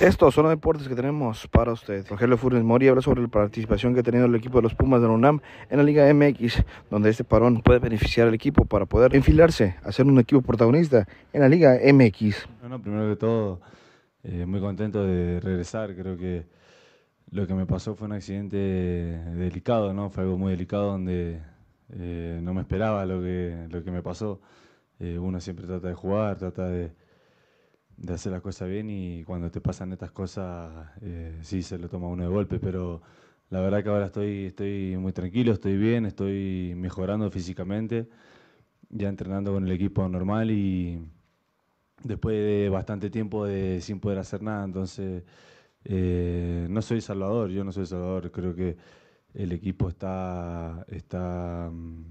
Estos son los deportes que tenemos para usted. Rogelio Furnes Mori habla sobre la participación que ha tenido el equipo de los Pumas de la UNAM en la Liga MX, donde este parón puede beneficiar al equipo para poder enfilarse hacer un equipo protagonista en la Liga MX. Bueno, primero que todo, eh, muy contento de regresar. Creo que lo que me pasó fue un accidente delicado, ¿no? Fue algo muy delicado donde eh, no me esperaba lo que, lo que me pasó. Eh, uno siempre trata de jugar, trata de de hacer las cosas bien y cuando te pasan estas cosas eh, sí se lo toma uno de golpe, pero la verdad que ahora estoy, estoy muy tranquilo, estoy bien, estoy mejorando físicamente, ya entrenando con el equipo normal y después de bastante tiempo de, sin poder hacer nada, entonces eh, no soy Salvador, yo no soy Salvador, creo que el equipo está, está mm,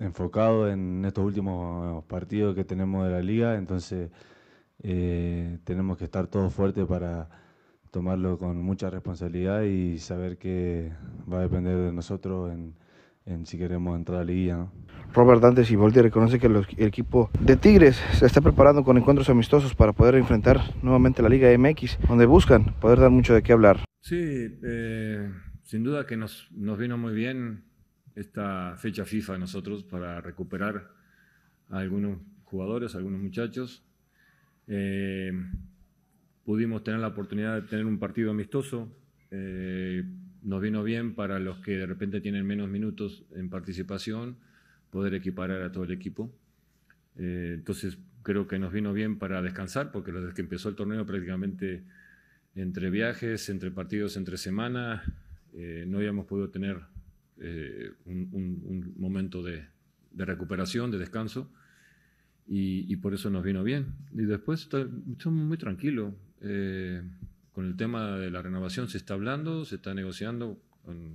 enfocado en estos últimos partidos que tenemos de la liga, entonces... Eh, tenemos que estar todos fuertes para tomarlo con mucha responsabilidad y saber que va a depender de nosotros en, si queremos entrar a la liga. Robert Dantes y Volti reconoce que el equipo de Tigres se está preparando con encuentros amistosos para poder enfrentar nuevamente la Liga MX, donde buscan poder dar mucho de qué hablar. Sí, eh, sin duda que nos, nos vino muy bien esta fecha FIFA a nosotros para recuperar a algunos jugadores, a algunos muchachos. Eh, pudimos tener la oportunidad de tener un partido amistoso. Eh, nos vino bien para los que de repente tienen menos minutos en participación poder equiparar a todo el equipo. Eh, entonces creo que nos vino bien para descansar porque desde que empezó el torneo prácticamente entre viajes, entre partidos, entre semanas no habíamos podido tener un, momento de recuperación, de descanso y, por eso nos vino bien. Y después estamos muy tranquilo eh, con el tema de la renovación se está hablando, se está negociando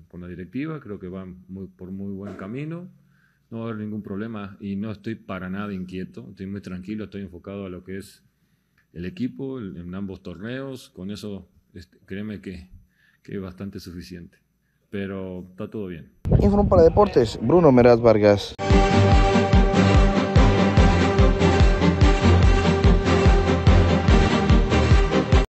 con, la directiva, creo que va por muy buen camino, no va a haber ningún problema y no estoy para nada inquieto, estoy muy tranquilo, estoy enfocado a lo que es el equipo en ambos torneos, con eso este, créeme que, que es bastante suficiente, pero está todo bien. Informe para Deportes, Bruno Meraz Vargas.